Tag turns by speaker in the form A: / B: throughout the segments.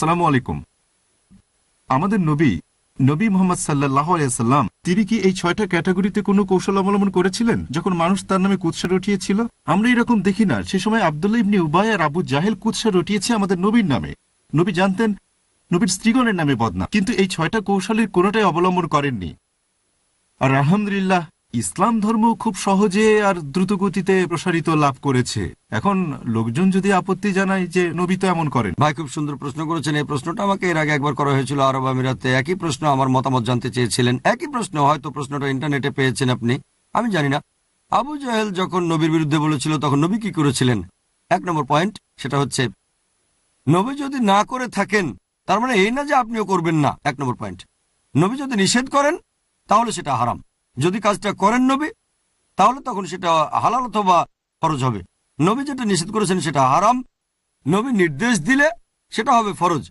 A: সালাম আলাইকুম আমাদের নবী নবী মোহাম্মদ সাল্লাহ আলাইসাল্লাম তিনি কি এই ছয়টা ক্যাটাগরিতে কোনো কৌশল অবলম্বন করেছিলেন যখন মানুষ তার নামে কুৎসা রটিয়েছিল আমরা এরকম দেখি না সে সময় আবদুল্লা ইবনি উবাই আর আবু জাহেল কুৎসা রটিয়েছে আমাদের নবীর নামে নবী জানতেন নবীর স্ত্রীগণের নামে বদনা কিন্তু এই ছয়টা কৌশলের কোনোটাই অবলম্বন করেননি আর আলহামদুলিল্লাহ ইসলাম ধর্ম খুব সহজে আর দ্রুতগতিতে প্রসারিত লাভ করেছে এখন লোকজন যদি আপত্তি জানায় যে নবী তো এমন করেন ভাই খুব সুন্দর প্রশ্ন করেছেন এই প্রশ্নটা আমাকে এর আগে একবার করা হয়েছিল আরব আমিরাতে একই প্রশ্ন আমার মতামত জানতে চেয়েছিলেন একই প্রশ্ন হয়তো প্রশ্নটা ইন্টারনেটে পেয়েছেন আপনি আমি জানি না আবু জাহেল যখন নবীর বিরুদ্ধে বলেছিল তখন নবী কি করেছিলেন এক নম্বর পয়েন্ট সেটা হচ্ছে নবী যদি না করে থাকেন তার মানে এই না যে আপনিও করবেন না এক নম্বর পয়েন্ট নবী যদি নিষেধ করেন তাহলে সেটা হারাম যদি কাজটা করেন নবী তাহলে তখন সেটা হালাল অথবা ফরজ হবে নবী যেটা নিষেধ করেছেন সেটা হারাম নবী নির্দেশ দিলে সেটা হবে ফরজ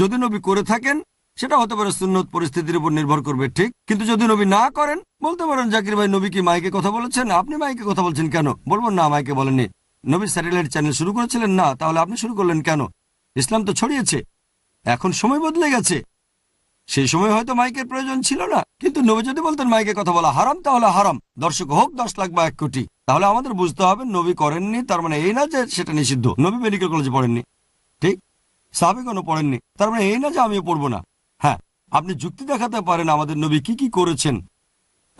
A: যদি নবী করে থাকেন সেটা হতে পারে সুন্নত পরিস্থিতির উপর নির্ভর করবে ঠিক কিন্তু যদি নবী না করেন বলতে পারেন জাকির ভাই নবী কি মাইকে কথা বলেছেন আপনি মাইকে কথা বলছেন কেন বলবো না মাইকে বলেননি নবী স্যাটেলাইট চ্যানেল শুরু করেছিলেন না তাহলে আপনি শুরু করলেন কেন ইসলাম তো ছড়িয়েছে এখন সময় বদলে গেছে সেই সময় হয়তো মাইকের প্রয়োজন ছিল না কিন্তু নবী যদি বলতেন মাইকে কথা বলা হারাম তাহলে হারাম দর্শক হোক দশ লাখ বা এক কোটি তাহলে আমাদের বুঝতে হবে নবী করেননি তার মানে এই না যে সেটা নিষিদ্ধ নবী মেডিকেল কলেজে পড়েননি ঠিক কোনো পড়েননি তার মানে এই না যে আমিও পড়বো না হ্যাঁ আপনি যুক্তি দেখাতে পারেন আমাদের নবী কি কি করেছেন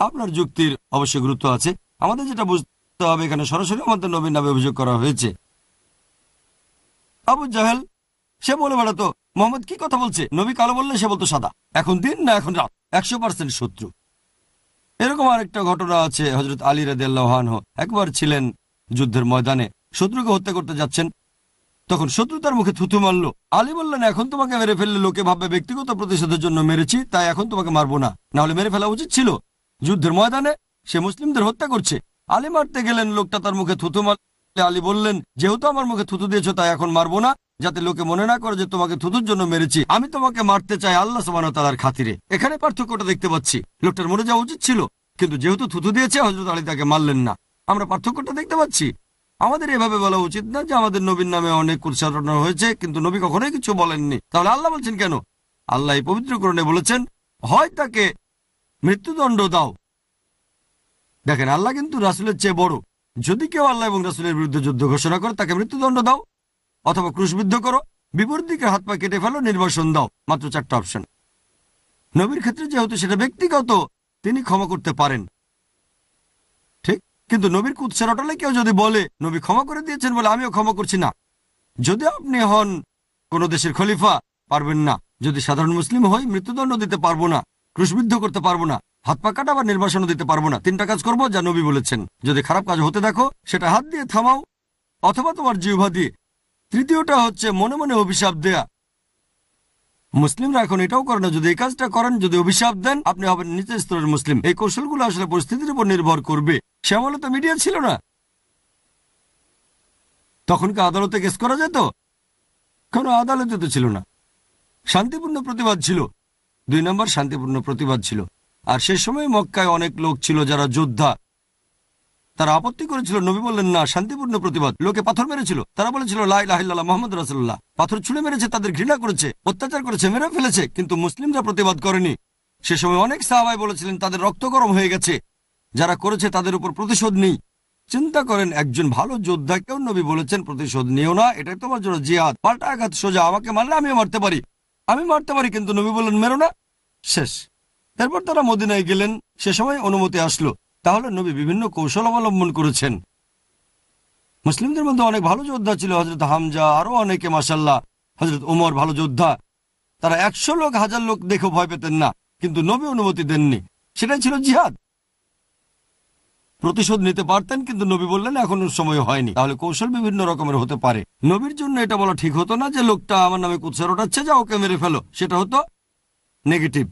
A: আপনার যুক্তির অবশ্যই গুরুত্ব আছে আমাদের যেটা বুঝতে হবে এখানে সরাসরি আমাদের নবীর নামে অভিযোগ করা হয়েছে আবু জাহেল সে বলে বেড়াতো মোহাম্মদ কি কথা বলছে নবী কালো বললে সে বলতো সাদা এখন দিন না এখন রাত একশো পার্সেন্ট শত্রু এরকম আরেকটা ঘটনা আছে হজরত আলী রাদেল্লাহানহ একবার ছিলেন যুদ্ধের ময়দানে শত্রুকে হত্যা করতে যাচ্ছেন তখন শত্রু তার মুখে থুতু মারল আলী বললেন এখন তোমাকে মেরে ফেললে লোকে ভাববে ব্যক্তিগত প্রতিশোধের জন্য মেরেছি তাই এখন তোমাকে মারবো না নাহলে মেরে ফেলা উচিত ছিল যুদ্ধের ময়দানে সে মুসলিমদের হত্যা করছে আলী মারতে গেলেন লোকটা তার মুখে থুতু মারলে আলী বললেন যেহেতু আমার মুখে থুতু দিয়েছ তাই এখন মারবো না যাতে লোকে মনে না করে যে তোমাকে থুতুর জন্য মেরেছি আমি তোমাকে মারতে চাই আল্লাহ সোমানতালার খাতিরে এখানে পার্থক্যটা দেখতে পাচ্ছি লোকটার মনে যাওয়া উচিত ছিল কিন্তু যেহেতু থুতু দিয়েছে হজরত আলী তাকে মারলেন না আমরা পার্থক্যটা দেখতে পাচ্ছি আমাদের এভাবে বলা উচিত না যে আমাদের নবীর নামে অনেক উচ্চারণ হয়েছে কিন্তু নবী কখনোই কিছু বলেননি তাহলে আল্লাহ বলছেন কেন আল্লাহ এই পবিত্রকরণে বলেছেন হয় তাকে মৃত্যুদণ্ড দাও দেখেন আল্লাহ কিন্তু রাসুলের চেয়ে বড় যদি কেউ আল্লাহ এবং রাসুলের বিরুদ্ধে যুদ্ধ ঘোষণা করে তাকে মৃত্যুদণ্ড দাও অথবা ক্রুশবিদ্ধ করো বিপরীত দিকে হাত পা কেটে ফেলো নির্বাসন দাও মাত্র চারটা অপশন নবীর ক্ষেত্রে যেহেতু সেটা ব্যক্তিগত তিনি ক্ষমা করতে পারেন ঠিক কিন্তু নবীর কুৎসা অটলে কেউ যদি বলে নবী ক্ষমা করে দিয়েছেন বলে আমিও ক্ষমা করছি না যদি আপনি হন কোনো দেশের খলিফা পারবেন না যদি সাধারণ মুসলিম হই মৃত্যুদণ্ড দিতে পারবো না ক্রুশবিদ্ধ করতে পারবো না হাত পা কাটা বা নির্বাসন দিতে পারবো না তিনটা কাজ করবো যা নবী বলেছেন যদি খারাপ কাজ হতে দেখো সেটা হাত দিয়ে থামাও অথবা তোমার জিহ্বা দিয়ে তৃতীয়টা হচ্ছে মনে মনে অভিশাপ দেয়া মুসলিমরা এখন এটাও করে না যদি এই কাজটা করেন যদি অভিশাপ দেন আপনি হবেন নিচের স্তরের মুসলিম এই কৌশলগুলো আসলে পরিস্থিতির উপর নির্ভর করবে শ্যামলে তো মিডিয়া ছিল না তখন কি আদালতে কেস করা যেত কোনো আদালতে তো ছিল না শান্তিপূর্ণ প্রতিবাদ ছিল দুই নম্বর শান্তিপূর্ণ প্রতিবাদ ছিল আর সে সময় মক্কায় অনেক লোক ছিল যারা যোদ্ধা তারা আপত্তি করেছিল নবী বললেন না শান্তিপূর্ণ প্রতিবাদ লোকে পাথর মেরেছিল তারা বলেছিল লাইলাহ মোহাম্মদ রাসুল্লাহ পাথর ছুঁড়ে মেরেছে তাদের ঘৃণা করেছে অত্যাচার করেছে মেরে ফেলেছে কিন্তু মুসলিমরা প্রতিবাদ করেনি সে সময় অনেক সাহাবাই বলেছিলেন তাদের রক্ত গরম হয়ে গেছে যারা করেছে তাদের উপর প্রতিশোধ নেই চিন্তা করেন একজন ভালো যোদ্ধা কেউ নবী বলেছেন প্রতিশোধ নিও না এটাই তোমার জন্য জিয়াদ পাল্টা আঘাত সোজা আমাকে মারলে আমিও মারতে পারি আমি মারতে পারি কিন্তু নবী বললেন মেরো না শেষ তারপর তারা মদিনায় গেলেন সে সময় অনুমতি আসলো তাহলে নবী বিভিন্ন কৌশল অবলম্বন করেছেন মুসলিমদের মধ্যে অনেক ভালো যোদ্ধা ছিল হজরত হামজা আরও অনেকে মাসাল্লাহ হজরত ওমর ভালো যোদ্ধা তারা একশো লোক হাজার লোক দেখে ভয় পেতেন না কিন্তু নবী অনুমতি দেননি সেটাই ছিল জিহাদ প্রতিশোধ নিতে পারতেন কিন্তু নবী বললেন এখনো সময় হয়নি তাহলে কৌশল বিভিন্ন রকমের হতে পারে নবীর জন্য এটা বলা ঠিক হতো না যে লোকটা আমার নামে কুৎসা ওঠাচ্ছে যা ওকে মেরে ফেলো সেটা হতো নেগেটিভ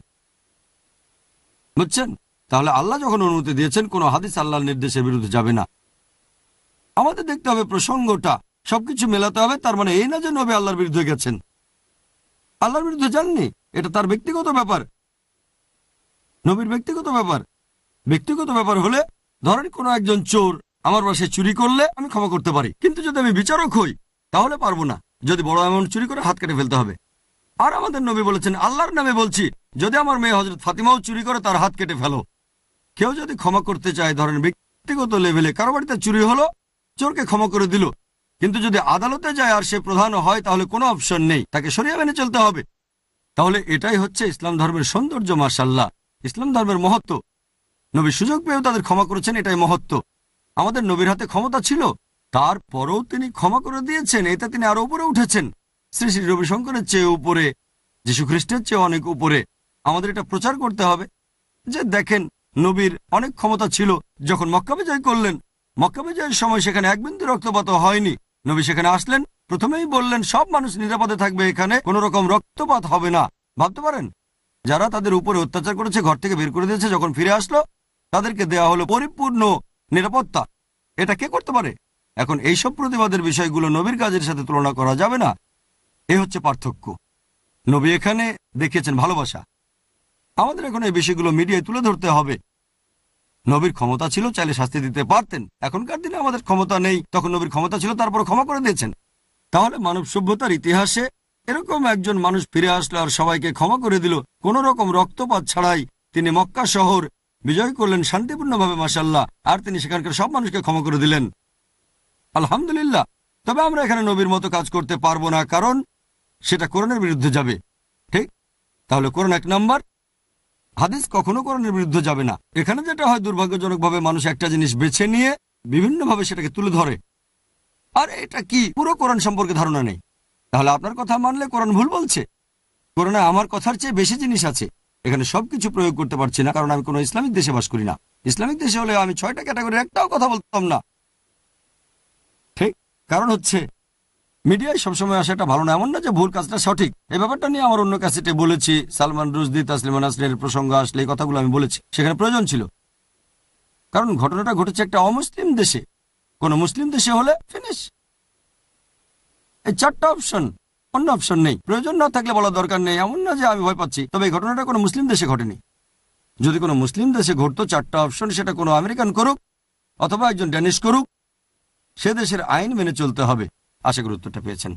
A: বুঝছেন তাহলে আল্লাহ যখন অনুমতি দিয়েছেন কোনো হাদিস আল্লাহর নির্দেশের বিরুদ্ধে যাবে না আমাদের দেখতে হবে প্রসঙ্গটা সবকিছু মেলাতে হবে তার মানে এই না যে নবী আল্লাহর বিরুদ্ধে গেছেন আল্লাহর বিরুদ্ধে যাননি এটা তার ব্যক্তিগত ব্যাপার নবীর ব্যক্তিগত ব্যাপার ব্যক্তিগত ব্যাপার হলে ধরেন কোনো একজন চোর আমার পাশে চুরি করলে আমি ক্ষমা করতে পারি কিন্তু যদি আমি বিচারক হই তাহলে পারবো না যদি বড় অ্যামাউন্ট চুরি করে হাত কেটে ফেলতে হবে আর আমাদের নবী বলেছেন আল্লাহর নামে বলছি যদি আমার মেয়ে হজরত ফাতিমাও চুরি করে তার হাত কেটে ফেলো কেউ যদি ক্ষমা করতে চায় ধরেন ব্যক্তিগত লেভেলে কারো বাড়িতে চুরি হলো চোরকে ক্ষমা করে দিল কিন্তু যদি আদালতে যায় আর সে প্রধান হয় তাহলে কোনো অপশন নেই তাকে সরিয়ে মেনে চলতে হবে তাহলে এটাই হচ্ছে ইসলাম ধর্মের সৌন্দর্য মাসাল্লাহ ইসলাম ধর্মের মহত্ব নবী সুযোগ পেয়েও তাদের ক্ষমা করেছেন এটাই মহত্ব আমাদের নবীর হাতে ক্ষমতা ছিল তারপরেও তিনি ক্ষমা করে দিয়েছেন এতে তিনি আরো উপরে উঠেছেন শ্রী শ্রী রবিশঙ্করের চেয়ে উপরে যীশু খ্রিস্টের চেয়ে অনেক উপরে আমাদের এটা প্রচার করতে হবে যে দেখেন নবীর অনেক ক্ষমতা ছিল যখন মক্কা বিজয় করলেন মক্কা বিজয়ের সময় সেখানে এক বিন্দু রক্তপাত হয়নি নবী সেখানে আসলেন প্রথমেই বললেন সব মানুষ নিরাপদে থাকবে এখানে কোন রকম রক্তপাত হবে না ভাবতে পারেন যারা তাদের উপরে অত্যাচার করেছে ঘর থেকে বের করে দিয়েছে যখন ফিরে আসলো তাদেরকে দেয়া হলো পরিপূর্ণ নিরাপত্তা এটা কে করতে পারে এখন এইসব প্রতিবাদের বিষয়গুলো নবীর কাজের সাথে তুলনা করা যাবে না এ হচ্ছে পার্থক্য নবী এখানে দেখিয়েছেন ভালোবাসা আমাদের এখন এই বিষয়গুলো মিডিয়ায় তুলে ধরতে হবে নবীর ক্ষমতা ছিল চাইলে শাস্তি দিতে পারতেন এখনকার দিনে আমাদের ক্ষমতা নেই তখন নবীর ক্ষমতা ছিল তারপর ক্ষমা করে দিয়েছেন তাহলে মানব সভ্যতার ইতিহাসে এরকম একজন মানুষ ফিরে আসলো আর সবাইকে ক্ষমা করে দিল কোন রকম রক্তপাত ছাড়াই তিনি মক্কা শহর বিজয় করলেন শান্তিপূর্ণভাবে মাসাল্লাহ আর তিনি সেখানকার সব মানুষকে ক্ষমা করে দিলেন আলহামদুলিল্লাহ তবে আমরা এখানে নবীর মতো কাজ করতে পারবো না কারণ সেটা করোনার বিরুদ্ধে যাবে ঠিক তাহলে করোনা এক নাম্বার হাদিস কখনো কোরআনের বিরুদ্ধে যাবে না এখানে যেটা হয় দুর্ভাগ্যজনকভাবে মানুষ একটা জিনিস বেছে নিয়ে বিভিন্নভাবে সেটাকে তুলে ধরে আর এটা কি পুরো কোরআন সম্পর্কে ধারণা নেই তাহলে আপনার কথা মানলে কোরআন ভুল বলছে কোরআনে আমার কথার চেয়ে বেশি জিনিস আছে এখানে সবকিছু প্রয়োগ করতে পারছি না কারণ আমি কোনো ইসলামিক দেশে বাস করি না ইসলামিক দেশে হলে আমি ছয়টা ক্যাটাগরির একটাও কথা বলতাম না ঠিক কারণ হচ্ছে মিডিয়ায় সবসময় আসাটা ভালো না এমন না যে ভুল কাজটা সঠিক এই ব্যাপারটা নিয়ে আমার অন্য ক্যাসেটে বলেছি সালমান রুজদি তাসলিমান আসলের প্রসঙ্গ আসলে এই কথাগুলো আমি বলেছি সেখানে প্রয়োজন ছিল কারণ ঘটনাটা ঘটেছে একটা অমুসলিম দেশে কোনো মুসলিম দেশে হলে ফিনিশ এই চারটা অপশন অন্য অপশন নেই প্রয়োজন না থাকলে বলা দরকার নেই এমন না যে আমি ভয় পাচ্ছি তবে এই ঘটনাটা কোনো মুসলিম দেশে ঘটেনি যদি কোনো মুসলিম দেশে ঘটতো চারটা অপশন সেটা কোনো আমেরিকান করুক অথবা একজন ড্যানিশ করুক সে দেশের আইন মেনে চলতে হবে আশা গুরুত্বটা পেয়েছেন